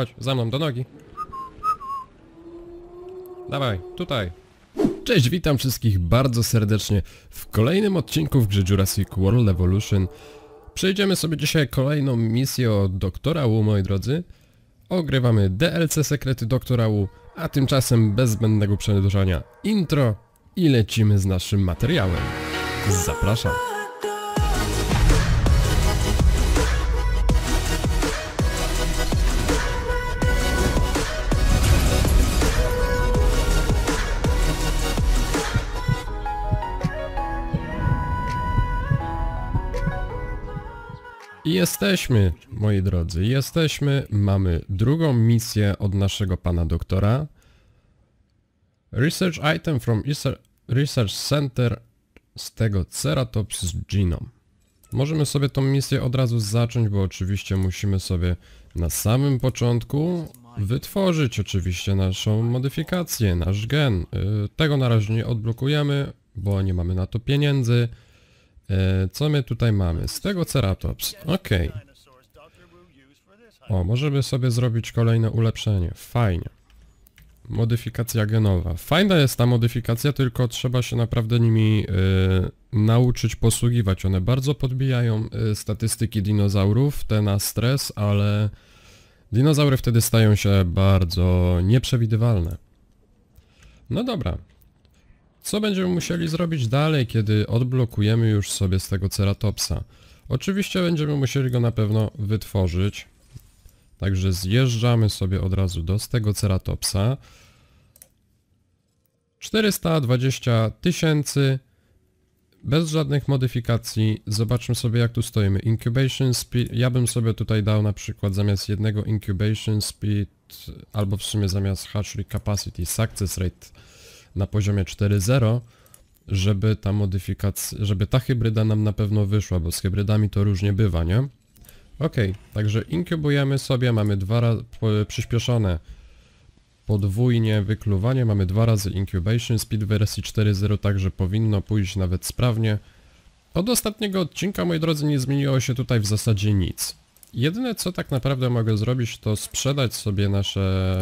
Chodź, za mną do nogi. Dawaj, tutaj. Cześć, witam wszystkich bardzo serdecznie w kolejnym odcinku w grze Jurassic World Evolution. Przejdziemy sobie dzisiaj kolejną misję od Doktora Wu, moi drodzy. Ogrywamy DLC Sekrety Doktora Wu, a tymczasem bez zbędnego przedłużania intro i lecimy z naszym materiałem. Zapraszam. I jesteśmy, moi drodzy, jesteśmy. Mamy drugą misję od naszego pana doktora. Research item from Research Center z tego Ceratops Genome. Możemy sobie tą misję od razu zacząć, bo oczywiście musimy sobie na samym początku wytworzyć oczywiście naszą modyfikację, nasz gen. Y, tego na razie nie odblokujemy, bo nie mamy na to pieniędzy. E, co my tutaj mamy? Z tego Ceratops. Okej. Okay. O, możemy sobie zrobić kolejne ulepszenie. Fajnie. Modyfikacja genowa. Fajna jest ta modyfikacja, tylko trzeba się naprawdę nimi y, nauczyć posługiwać. One bardzo podbijają y, statystyki dinozaurów, te na stres, ale dinozaury wtedy stają się bardzo nieprzewidywalne. No dobra, co będziemy musieli zrobić dalej, kiedy odblokujemy już sobie z tego Ceratopsa? Oczywiście będziemy musieli go na pewno wytworzyć. Także zjeżdżamy sobie od razu do z tego Ceratopsa. 420 tysięcy bez żadnych modyfikacji. Zobaczmy sobie jak tu stoimy. Incubation speed, ja bym sobie tutaj dał na przykład zamiast jednego incubation speed albo w sumie zamiast hatchery capacity success rate na poziomie 4.0, żeby ta modyfikacja, żeby ta hybryda nam na pewno wyszła, bo z hybrydami to różnie bywa, nie? Ok, także inkubujemy sobie, mamy dwa razy przyspieszone podwójnie wykluwanie, mamy dwa razy incubation, speed wersji 4.0 także powinno pójść nawet sprawnie. Od ostatniego odcinka, moi drodzy, nie zmieniło się tutaj w zasadzie nic. Jedyne co tak naprawdę mogę zrobić to sprzedać sobie nasze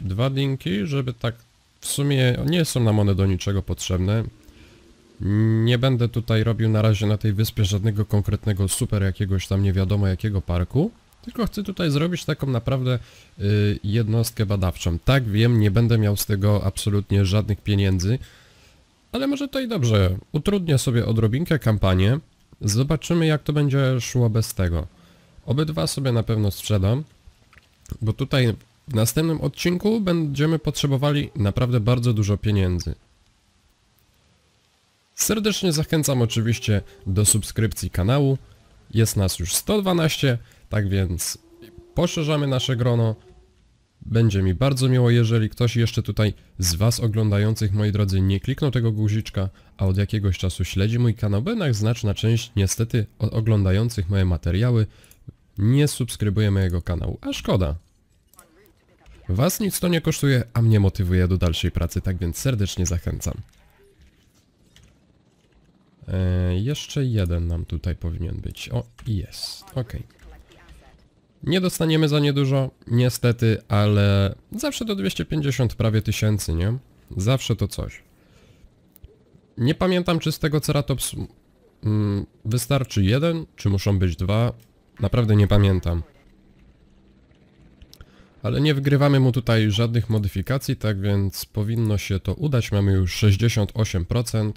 dwa dinki, żeby tak w sumie nie są nam one do niczego potrzebne. Nie będę tutaj robił na razie na tej wyspie żadnego konkretnego super jakiegoś tam nie wiadomo jakiego parku. Tylko chcę tutaj zrobić taką naprawdę y, jednostkę badawczą. Tak wiem, nie będę miał z tego absolutnie żadnych pieniędzy. Ale może to i dobrze. Utrudnię sobie odrobinkę kampanię. Zobaczymy jak to będzie szło bez tego. Obydwa sobie na pewno sprzedam. Bo tutaj w następnym odcinku będziemy potrzebowali naprawdę bardzo dużo pieniędzy. Serdecznie zachęcam oczywiście do subskrypcji kanału. Jest nas już 112, tak więc poszerzamy nasze grono. Będzie mi bardzo miło, jeżeli ktoś jeszcze tutaj z Was oglądających, moi drodzy, nie kliknął tego guziczka, a od jakiegoś czasu śledzi mój kanał, bo jednak znaczna część niestety oglądających moje materiały nie subskrybuje mojego kanału, a szkoda. Was nic to nie kosztuje, a mnie motywuje do dalszej pracy, tak więc serdecznie zachęcam. Eee, jeszcze jeden nam tutaj powinien być. O, jest. Ok. Nie dostaniemy za niedużo, niestety, ale zawsze do 250 prawie tysięcy, nie? Zawsze to coś. Nie pamiętam, czy z tego Ceratops mm, wystarczy jeden, czy muszą być dwa. Naprawdę nie pamiętam ale nie wygrywamy mu tutaj żadnych modyfikacji, tak więc powinno się to udać. Mamy już 68%.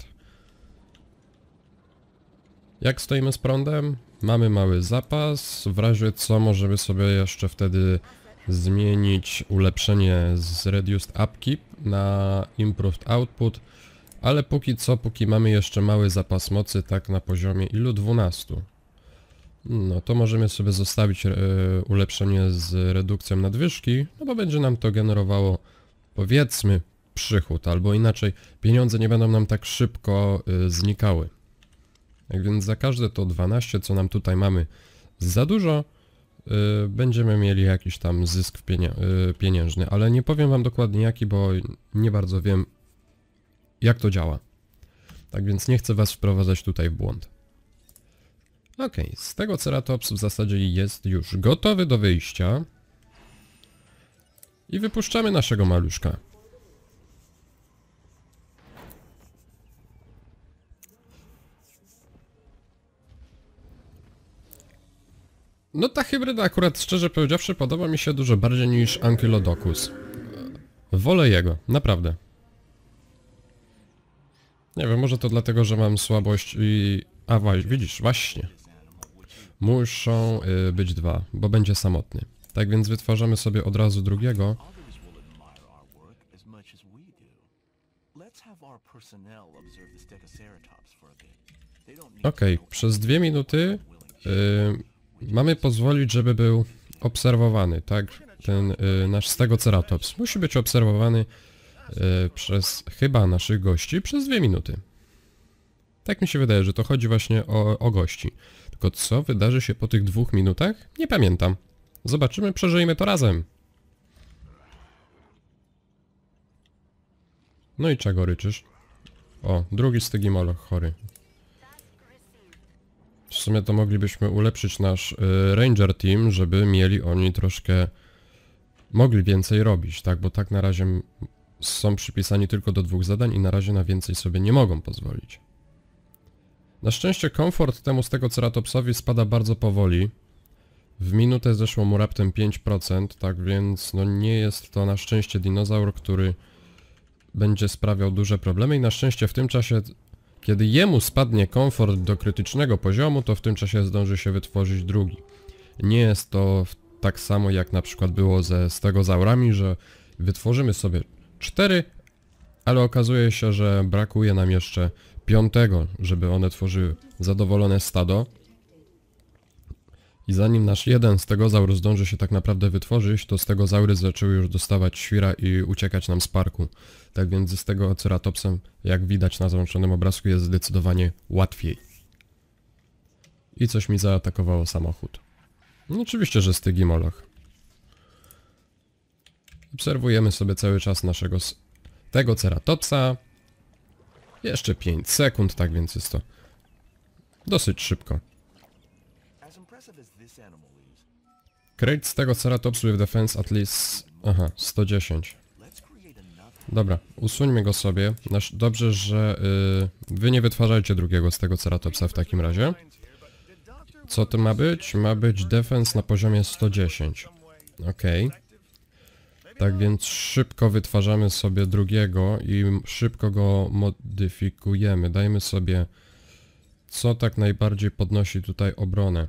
Jak stoimy z prądem? Mamy mały zapas, w razie co możemy sobie jeszcze wtedy zmienić ulepszenie z Reduced Upkeep na Improved Output, ale póki co, póki mamy jeszcze mały zapas mocy, tak na poziomie ilu? 12. No to możemy sobie zostawić e, ulepszenie z redukcją nadwyżki, no bo będzie nam to generowało powiedzmy przychód, albo inaczej pieniądze nie będą nam tak szybko e, znikały. Tak więc za każde to 12, co nam tutaj mamy za dużo, e, będziemy mieli jakiś tam zysk pieniężny, ale nie powiem wam dokładnie jaki, bo nie bardzo wiem jak to działa. Tak więc nie chcę was wprowadzać tutaj w błąd. Ok, z tego Ceratops w zasadzie jest już gotowy do wyjścia. I wypuszczamy naszego maluszka. No ta hybryda akurat szczerze powiedziawszy podoba mi się dużo bardziej niż Ankylodocus. Wolę jego, naprawdę. Nie wiem, może to dlatego, że mam słabość i... A właśnie, widzisz, właśnie muszą y, być dwa, bo będzie samotny. Tak więc wytwarzamy sobie od razu drugiego. Okej, przez dwie minuty y, mamy pozwolić, żeby był obserwowany, tak? Ten yy, nasz stegoceratops musi być obserwowany y, przez chyba naszych gości przez dwie minuty. Tak mi się wydaje, że to chodzi właśnie o, o gości. Tylko co wydarzy się po tych dwóch minutach? Nie pamiętam. Zobaczymy, przeżyjmy to razem. No i czego ryczysz? O, drugi stygi moloch chory. W sumie to moglibyśmy ulepszyć nasz y, ranger team, żeby mieli oni troszkę... Mogli więcej robić, tak? Bo tak na razie są przypisani tylko do dwóch zadań i na razie na więcej sobie nie mogą pozwolić. Na szczęście komfort temu ceratopsowi spada bardzo powoli. W minutę zeszło mu raptem 5%, tak więc no nie jest to na szczęście dinozaur, który będzie sprawiał duże problemy i na szczęście w tym czasie, kiedy jemu spadnie komfort do krytycznego poziomu, to w tym czasie zdąży się wytworzyć drugi. Nie jest to tak samo jak na przykład było ze stegozaurami, że wytworzymy sobie 4, ale okazuje się, że brakuje nam jeszcze piątego, żeby one tworzyły zadowolone stado. I zanim nasz jeden z tego zaur zdąży się tak naprawdę wytworzyć, to z tego zaury zaczęły już dostawać świra i uciekać nam z parku. Tak więc z tego ceratopsem, jak widać na załączonym obrazku, jest zdecydowanie łatwiej. I coś mi zaatakowało samochód. No oczywiście, że stygi moloch. Obserwujemy sobie cały czas naszego tego ceratopsa. Jeszcze 5 sekund, tak więc jest to dosyć szybko. Create z tego Ceratopsu with defense at least... Aha, 110. Dobra, usuńmy go sobie. Nasz, dobrze, że y, wy nie wytwarzajcie drugiego z tego Ceratopsa w takim razie. Co to ma być? Ma być defense na poziomie 110. Okej. Okay. Tak więc szybko wytwarzamy sobie drugiego i szybko go modyfikujemy. Dajmy sobie, co tak najbardziej podnosi tutaj obronę.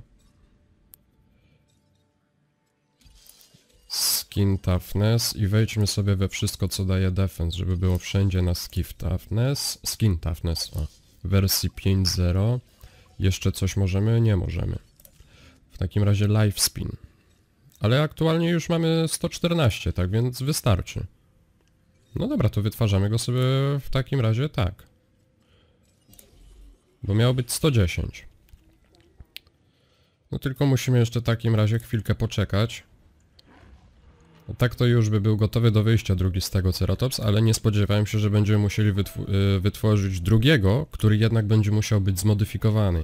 Skin Toughness i wejdźmy sobie we wszystko, co daje defense, żeby było wszędzie na Skin Toughness. Skin Toughness, o. Wersji 5.0. Jeszcze coś możemy? Nie możemy. W takim razie Life Spin ale aktualnie już mamy 114, tak więc wystarczy. No dobra, to wytwarzamy go sobie w takim razie tak. Bo miało być 110. No tylko musimy jeszcze w takim razie chwilkę poczekać. No tak to już by był gotowy do wyjścia drugi z tego Ceratops, ale nie spodziewałem się, że będziemy musieli y, wytworzyć drugiego, który jednak będzie musiał być zmodyfikowany.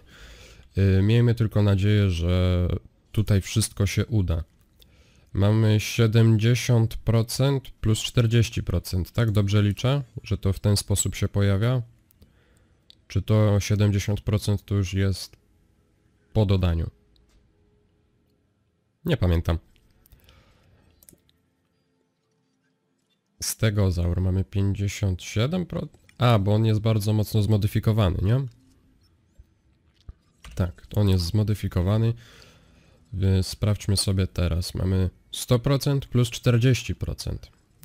Y, miejmy tylko nadzieję, że tutaj wszystko się uda. Mamy 70% plus 40%, tak? Dobrze liczę, że to w ten sposób się pojawia? Czy to 70% to już jest po dodaniu? Nie pamiętam. Stegozaur mamy 57%. A, bo on jest bardzo mocno zmodyfikowany, nie? Tak, on jest zmodyfikowany. Sprawdźmy sobie teraz. Mamy 100% plus 40%.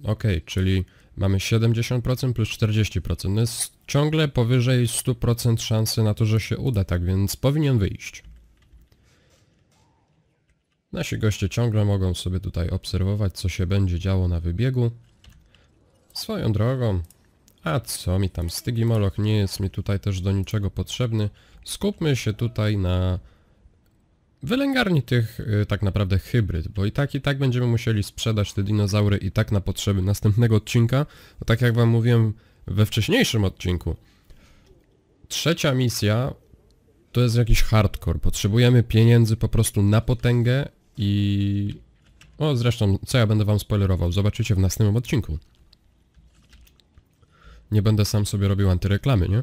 Ok, czyli mamy 70% plus 40%. No jest ciągle powyżej 100% szansy na to, że się uda, tak więc powinien wyjść. Nasi goście ciągle mogą sobie tutaj obserwować, co się będzie działo na wybiegu. Swoją drogą. A co mi tam, Stygimoloch nie jest mi tutaj też do niczego potrzebny. Skupmy się tutaj na wylęgarni tych y, tak naprawdę hybryd, bo i tak i tak będziemy musieli sprzedać te dinozaury i tak na potrzeby następnego odcinka, bo tak jak wam mówiłem we wcześniejszym odcinku, trzecia misja to jest jakiś hardcore, potrzebujemy pieniędzy po prostu na potęgę i... O, zresztą, co ja będę wam spoilerował, zobaczycie w następnym odcinku. Nie będę sam sobie robił antyreklamy, nie?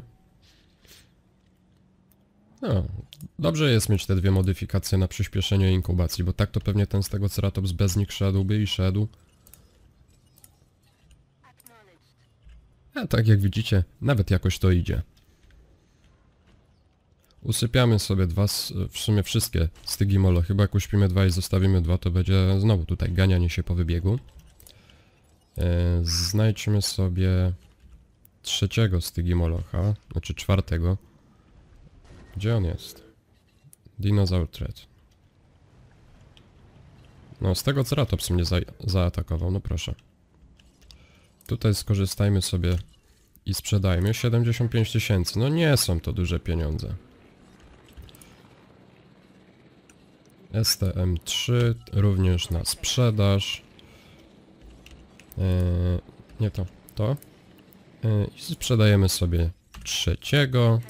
No, dobrze jest mieć te dwie modyfikacje na przyspieszenie inkubacji, bo tak to pewnie ten z tego Ceratops bez nich szedłby i szedł. A tak jak widzicie, nawet jakoś to idzie. Usypiamy sobie dwa, w sumie wszystkie stygimolo. Chyba jak uśpimy dwa i zostawimy dwa, to będzie znowu tutaj ganianie się po wybiegu. E, znajdźmy sobie trzeciego stygimolocha, znaczy czwartego. Gdzie on jest? Dinozaur Threat. No, z tego Ceratops mnie za zaatakował, no proszę. Tutaj skorzystajmy sobie i sprzedajmy. 75 tysięcy. No nie są to duże pieniądze. STM3 również na sprzedaż. Yy, nie to, to. Yy, sprzedajemy sobie trzeciego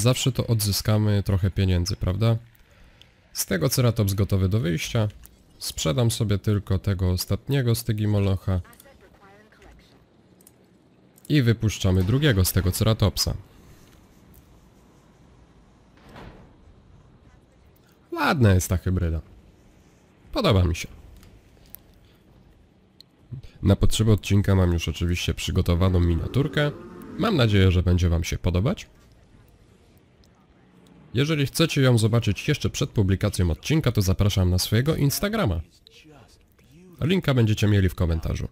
zawsze to odzyskamy trochę pieniędzy, prawda? Z tego Ceratops gotowy do wyjścia. Sprzedam sobie tylko tego ostatniego z Tygimolocha. I wypuszczamy drugiego z tego Ceratopsa. Ładna jest ta hybryda. Podoba mi się. Na potrzeby odcinka mam już oczywiście przygotowaną miniaturkę. Mam nadzieję, że będzie Wam się podobać. Jeżeli chcecie ją zobaczyć jeszcze przed publikacją odcinka, to zapraszam na swojego Instagrama. Linka będziecie mieli w komentarzu.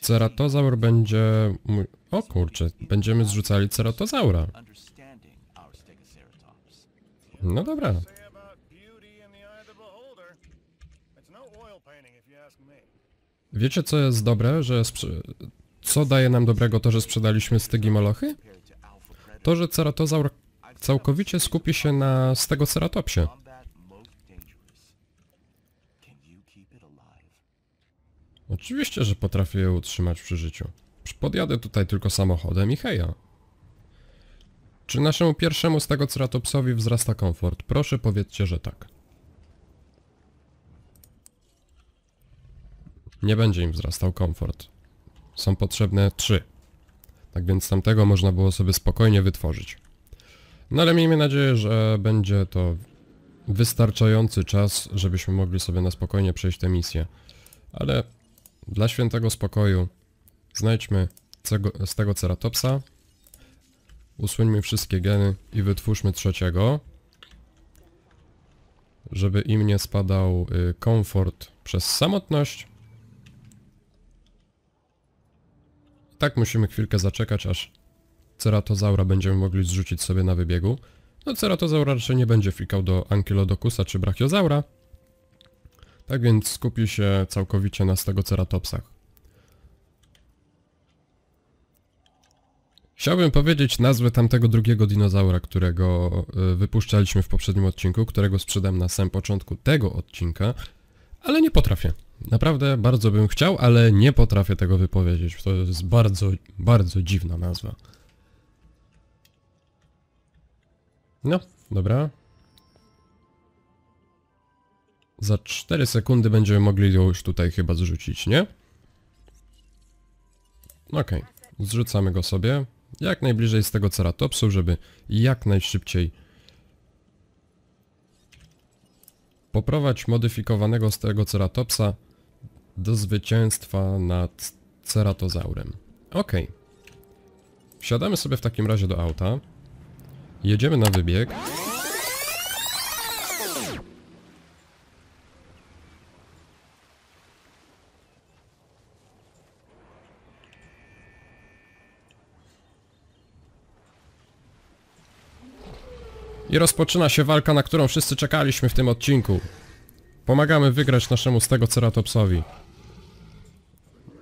Ceratozaur będzie... O kurczę, będziemy zrzucali ceratozaura. No dobra. No Wiecie co jest dobre, że co daje nam dobrego to, że sprzedaliśmy Stygi Molochy? To, że Ceratozaur całkowicie skupi się na stegoceratopsie. Ceratopsie. Oczywiście, że potrafię je utrzymać przy życiu. Podjadę tutaj tylko samochodem i heja. Czy naszemu pierwszemu stegoceratopsowi Ceratopsowi wzrasta komfort? Proszę powiedzcie, że tak. Nie będzie im wzrastał komfort są potrzebne 3. Tak więc tamtego można było sobie spokojnie wytworzyć. No ale miejmy nadzieję, że będzie to wystarczający czas, żebyśmy mogli sobie na spokojnie przejść tę misję. Ale dla świętego spokoju znajdźmy z tego ceratopsa, usuńmy wszystkie geny i wytwórzmy trzeciego, żeby im nie spadał y, komfort przez samotność, tak musimy chwilkę zaczekać, aż Ceratozaura będziemy mogli zrzucić sobie na wybiegu. No Ceratozaura raczej nie będzie fikał do Ankylodokusa czy Brachiozaura. Tak więc skupi się całkowicie na Stegoceratopsach. Chciałbym powiedzieć nazwę tamtego drugiego dinozaura, którego y, wypuszczaliśmy w poprzednim odcinku, którego sprzedam na sam początku tego odcinka, ale nie potrafię. Naprawdę bardzo bym chciał, ale nie potrafię tego wypowiedzieć. To jest bardzo, bardzo dziwna nazwa. No, dobra. Za 4 sekundy będziemy mogli już tutaj chyba zrzucić, nie? Okej, okay. zrzucamy go sobie. Jak najbliżej z tego ceratopsu, żeby jak najszybciej poprowadź modyfikowanego z tego ceratopsa do zwycięstwa nad Ceratozaurem. Ok. Wsiadamy sobie w takim razie do auta. Jedziemy na wybieg. I rozpoczyna się walka, na którą wszyscy czekaliśmy w tym odcinku. Pomagamy wygrać naszemu z tego ceratopsowi.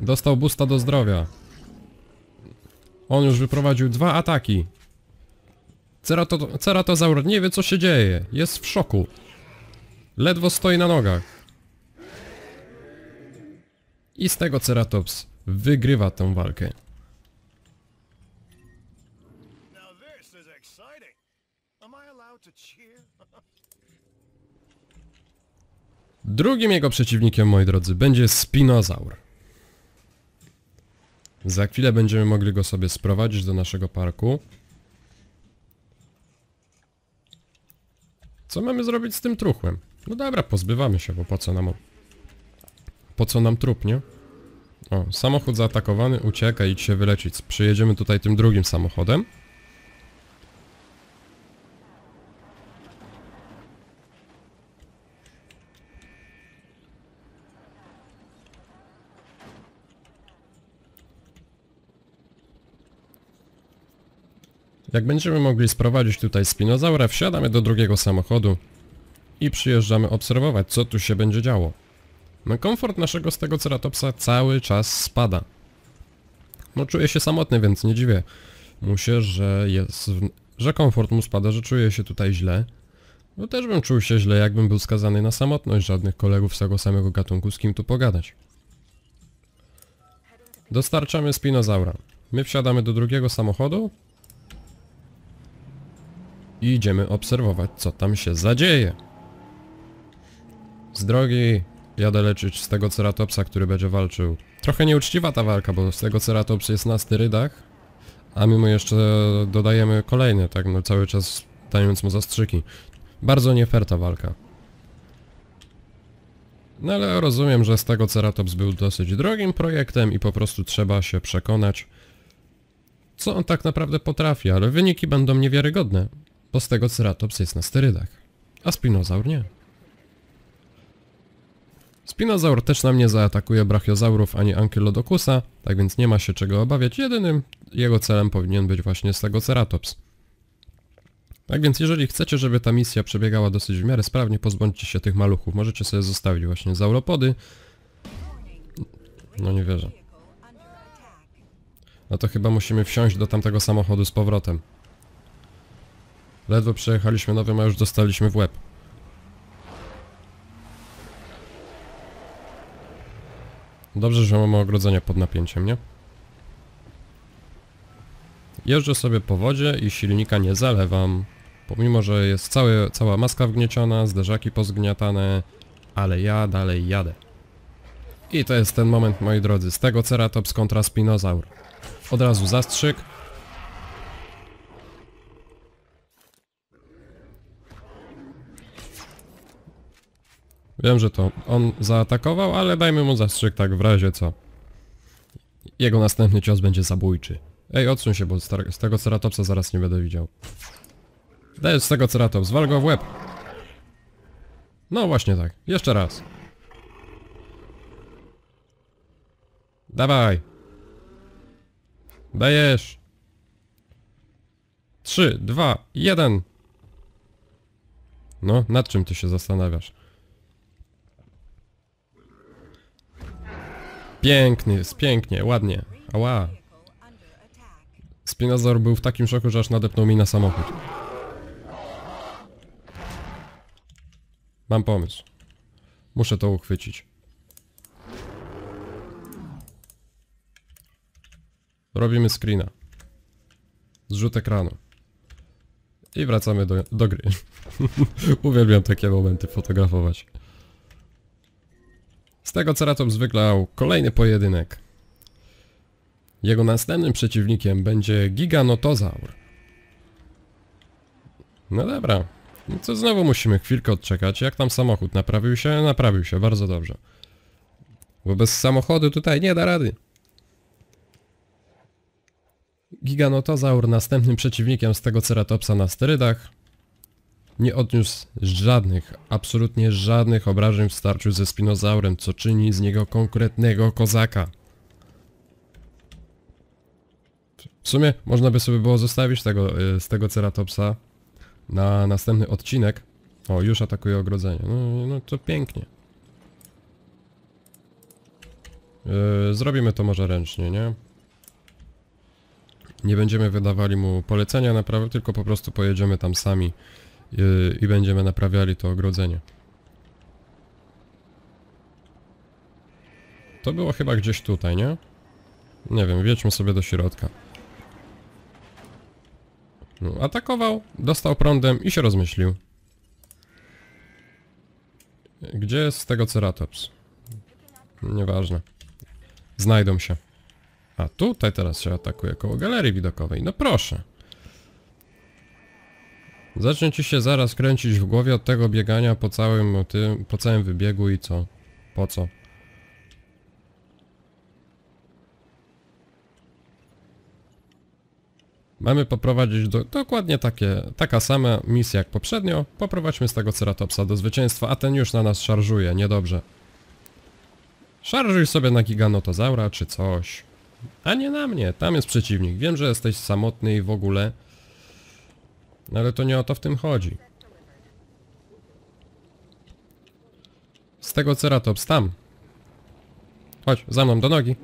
Dostał busta do zdrowia. On już wyprowadził dwa ataki. ceratozaur nie wie co się dzieje. Jest w szoku. Ledwo stoi na nogach. I z tego Ceratops wygrywa tę walkę. Drugim jego przeciwnikiem, moi drodzy, będzie Spinozaur. Za chwilę będziemy mogli go sobie sprowadzić do naszego parku. Co mamy zrobić z tym truchłem? No dobra, pozbywamy się, bo po co nam... Po co nam trup, nie? O, samochód zaatakowany, ucieka, idź się wylecić. Przyjedziemy tutaj tym drugim samochodem. Jak będziemy mogli sprowadzić tutaj spinozaura, wsiadamy do drugiego samochodu i przyjeżdżamy obserwować, co tu się będzie działo. No komfort naszego stegoceratopsa cały czas spada. No czuję się samotny, więc nie dziwię mu się, że jest, że komfort mu spada, że czuję się tutaj źle. No też bym czuł się źle, jakbym był skazany na samotność żadnych kolegów z tego samego gatunku, z kim tu pogadać. Dostarczamy spinozaura. My wsiadamy do drugiego samochodu i idziemy obserwować, co tam się zadzieje. Z drogi jadę leczyć z tego ceratopsa, który będzie walczył. Trochę nieuczciwa ta walka, bo z tego ceratops jest na styrydach, a my mu jeszcze dodajemy kolejne, tak, no cały czas dając mu zastrzyki. Bardzo nie fair ta walka. No ale rozumiem, że z tego Ceratops był dosyć drogim projektem i po prostu trzeba się przekonać, co on tak naprawdę potrafi, ale wyniki będą niewiarygodne. Bo z tego Ceratops jest na sterydach, a Spinozaur nie. Spinozaur też na mnie zaatakuje brachiozaurów ani Ankylodokusa, tak więc nie ma się czego obawiać, jedynym jego celem powinien być właśnie Stegoceratops. Tak więc jeżeli chcecie, żeby ta misja przebiegała dosyć w miarę sprawnie, pozbądźcie się tych maluchów. Możecie sobie zostawić właśnie zauropody. No nie wierzę. No to chyba musimy wsiąść do tamtego samochodu z powrotem. Ledwo przejechaliśmy nowy, a już dostaliśmy w łeb. Dobrze, że mamy ogrodzenie pod napięciem, nie? Jeżdżę sobie po wodzie i silnika nie zalewam. Pomimo, że jest cały, cała maska wgnieciona, zderzaki pozgniatane, ale ja dalej jadę. I to jest ten moment, moi drodzy, z tego Ceratops kontra Spinozaur. Od razu zastrzyk, Wiem, że to on zaatakował, ale dajmy mu zastrzyk tak w razie co. Jego następny cios będzie zabójczy. Ej, odsuń się, bo z tego ceratopsa zaraz nie będę widział. Dajesz z tego ceratops, wal go w łeb. No właśnie tak, jeszcze raz. Dawaj. Dajesz. Trzy, dwa, jeden. No, nad czym ty się zastanawiasz? Piękny, jest pięknie, ładnie. Ała. Spinazor był w takim szoku, że aż nadepnął mi na samochód. Mam pomysł. Muszę to uchwycić. Robimy screena. Zrzut ekranu. I wracamy do, do gry. Uwielbiam takie momenty fotografować. Z tego Ceratops wygrał kolejny pojedynek. Jego następnym przeciwnikiem będzie Giganotozaur. No dobra. Co no znowu musimy chwilkę odczekać. Jak tam samochód? Naprawił się? Naprawił się, bardzo dobrze. Bo bez samochodu tutaj nie da rady. Giganotozaur następnym przeciwnikiem z tego Ceratopsa na sterydach nie odniósł żadnych, absolutnie żadnych obrażeń w starciu ze Spinozaurem, co czyni z niego konkretnego kozaka. W sumie można by sobie było zostawić tego, y, z tego Ceratopsa na następny odcinek. O, już atakuje ogrodzenie. No, no to pięknie. Y, zrobimy to może ręcznie, nie? Nie będziemy wydawali mu polecenia naprawy, tylko po prostu pojedziemy tam sami i będziemy naprawiali to ogrodzenie. To było chyba gdzieś tutaj, nie? Nie wiem, wiedźmy sobie do środka. No, atakował, dostał prądem i się rozmyślił. Gdzie jest tego Ceratops? Nieważne. Znajdą się. A tutaj teraz się atakuje koło galerii widokowej. No proszę. Zacznie ci się zaraz kręcić w głowie od tego biegania po całym tym, po całym wybiegu i co? Po co? Mamy poprowadzić do, dokładnie takie, taka sama misja jak poprzednio. Poprowadźmy z tego Ceratopsa do zwycięstwa, a ten już na nas szarżuje, niedobrze. Szarżuj sobie na giganotozaura czy coś. A nie na mnie, tam jest przeciwnik. Wiem, że jesteś samotny i w ogóle, no ale to nie o to w tym chodzi. Z tego Ceratops, tam. Chodź, za mną, do nogi.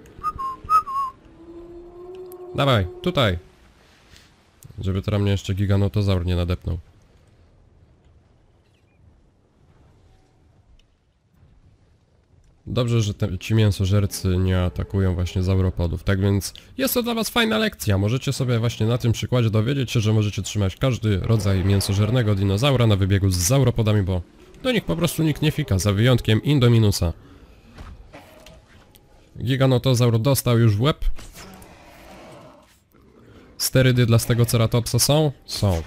Dawaj, tutaj. Żeby teraz mnie jeszcze giganotozaur nie nadepnął. Dobrze, że te, ci mięsożercy nie atakują właśnie zauropodów. Tak więc jest to dla was fajna lekcja. Możecie sobie właśnie na tym przykładzie dowiedzieć się, że możecie trzymać każdy rodzaj mięsożernego dinozaura na wybiegu z zauropodami, bo do nich po prostu nikt nie fika, za wyjątkiem Indominusa. Giganotozaur dostał już w łeb. Sterydy dla tego ceratopsa są? Są.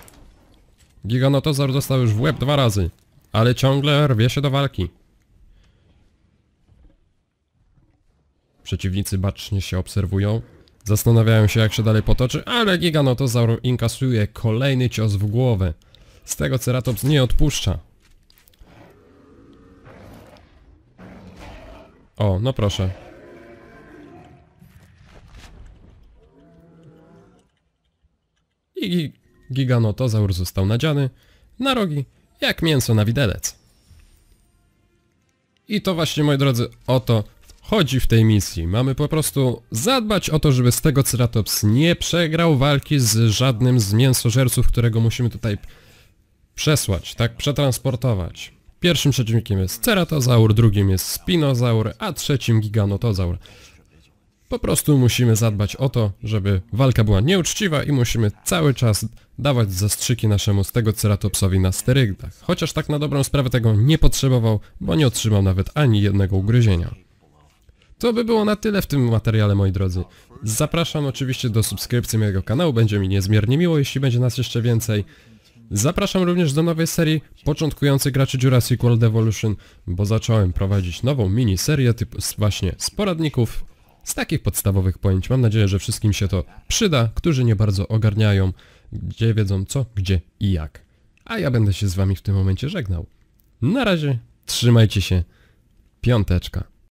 Giganotozaur dostał już w łeb dwa razy, ale ciągle rwie się do walki. Przeciwnicy bacznie się obserwują. Zastanawiają się jak się dalej potoczy, ale Giganotozaur inkasuje kolejny cios w głowę. Z tego Ceratops nie odpuszcza. O, no proszę. I Giganotozaur został nadziany na rogi jak mięso na widelec. I to właśnie moi drodzy, oto chodzi w tej misji. Mamy po prostu zadbać o to, żeby z tego Ceratops nie przegrał walki z żadnym z mięsożerców, którego musimy tutaj przesłać, tak? Przetransportować. Pierwszym przeciwnikiem jest Ceratozaur, drugim jest Spinozaur, a trzecim Giganotozaur. Po prostu musimy zadbać o to, żeby walka była nieuczciwa i musimy cały czas dawać zastrzyki naszemu stegoceratopsowi na sterygdach. Chociaż tak na dobrą sprawę tego nie potrzebował, bo nie otrzymał nawet ani jednego ugryzienia. To by było na tyle w tym materiale, moi drodzy. Zapraszam oczywiście do subskrypcji mojego kanału, będzie mi niezmiernie miło, jeśli będzie nas jeszcze więcej. Zapraszam również do nowej serii początkujących graczy Jurassic World Evolution, bo zacząłem prowadzić nową miniserię typu właśnie z poradników, z takich podstawowych pojęć. Mam nadzieję, że wszystkim się to przyda, którzy nie bardzo ogarniają, gdzie wiedzą co, gdzie i jak. A ja będę się z wami w tym momencie żegnał. Na razie, trzymajcie się, piąteczka.